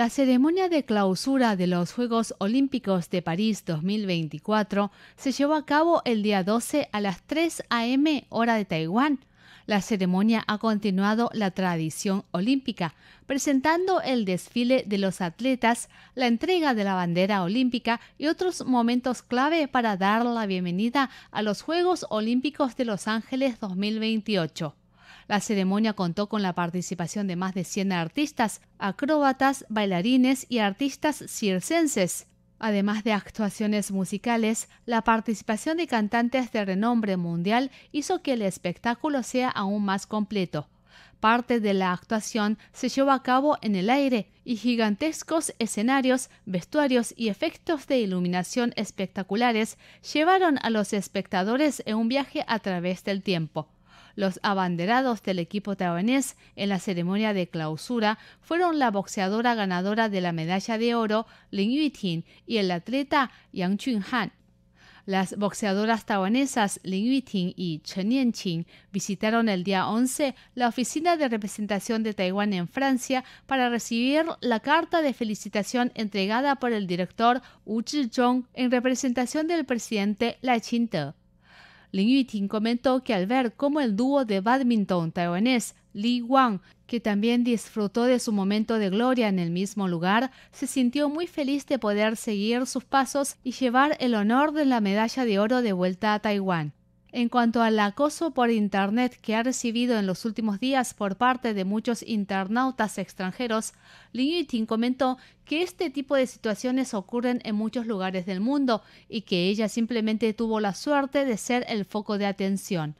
La ceremonia de clausura de los Juegos Olímpicos de París 2024 se llevó a cabo el día 12 a las 3 a.m. hora de Taiwán. La ceremonia ha continuado la tradición olímpica, presentando el desfile de los atletas, la entrega de la bandera olímpica y otros momentos clave para dar la bienvenida a los Juegos Olímpicos de Los Ángeles 2028. La ceremonia contó con la participación de más de 100 artistas, acróbatas, bailarines y artistas circenses. Además de actuaciones musicales, la participación de cantantes de renombre mundial hizo que el espectáculo sea aún más completo. Parte de la actuación se llevó a cabo en el aire y gigantescos escenarios, vestuarios y efectos de iluminación espectaculares llevaron a los espectadores en un viaje a través del tiempo. Los abanderados del equipo taiwanés en la ceremonia de clausura fueron la boxeadora ganadora de la medalla de oro Lin Yutin y el atleta Yang Chun-han. Las boxeadoras taiwanesas Lin Yuting y Chen Nianqing visitaron el día 11 la oficina de representación de Taiwán en Francia para recibir la carta de felicitación entregada por el director Wu Zhizhong en representación del presidente Lai Ching-te. Lin Yuting comentó que al ver cómo el dúo de badminton taiwanés Li Wang, que también disfrutó de su momento de gloria en el mismo lugar, se sintió muy feliz de poder seguir sus pasos y llevar el honor de la medalla de oro de vuelta a Taiwán. En cuanto al acoso por Internet que ha recibido en los últimos días por parte de muchos internautas extranjeros, Lin comentó que este tipo de situaciones ocurren en muchos lugares del mundo y que ella simplemente tuvo la suerte de ser el foco de atención.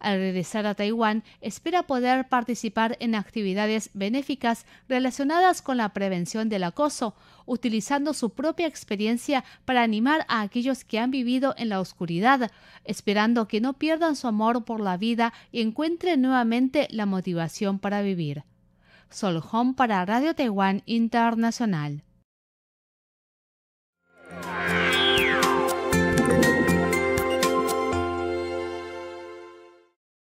Al regresar a Taiwán, espera poder participar en actividades benéficas relacionadas con la prevención del acoso, utilizando su propia experiencia para animar a aquellos que han vivido en la oscuridad, esperando que no pierdan su amor por la vida y encuentren nuevamente la motivación para vivir. Sol para Radio Taiwán Internacional.